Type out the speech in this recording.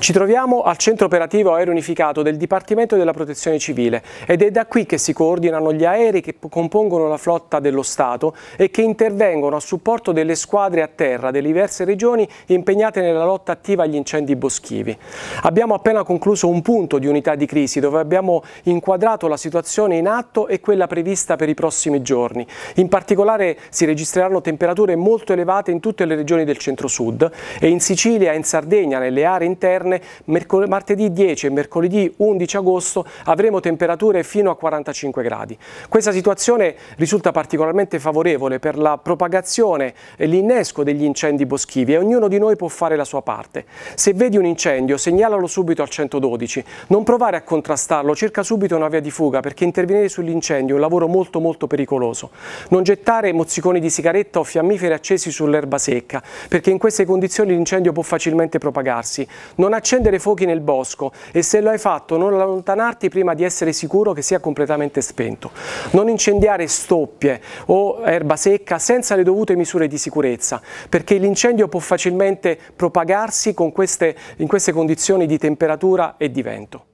Ci troviamo al centro operativo aereo unificato del Dipartimento della Protezione Civile ed è da qui che si coordinano gli aerei che compongono la flotta dello Stato e che intervengono a supporto delle squadre a terra delle diverse regioni impegnate nella lotta attiva agli incendi boschivi. Abbiamo appena concluso un punto di unità di crisi dove abbiamo inquadrato la situazione in atto e quella prevista per i prossimi giorni. In particolare si registreranno temperature molto elevate in tutte le regioni del centro-sud e in Sicilia e in Sardegna, nelle aree interne interne, martedì 10 e mercoledì 11 agosto avremo temperature fino a 45 gradi. Questa situazione risulta particolarmente favorevole per la propagazione e l'innesco degli incendi boschivi e ognuno di noi può fare la sua parte. Se vedi un incendio segnalalo subito al 112, non provare a contrastarlo, cerca subito una via di fuga perché intervenire sull'incendio è un lavoro molto molto pericoloso. Non gettare mozziconi di sigaretta o fiammiferi accesi sull'erba secca perché in queste condizioni l'incendio può facilmente propagarsi. Non accendere fuochi nel bosco e se lo hai fatto non allontanarti prima di essere sicuro che sia completamente spento. Non incendiare stoppie o erba secca senza le dovute misure di sicurezza, perché l'incendio può facilmente propagarsi queste, in queste condizioni di temperatura e di vento.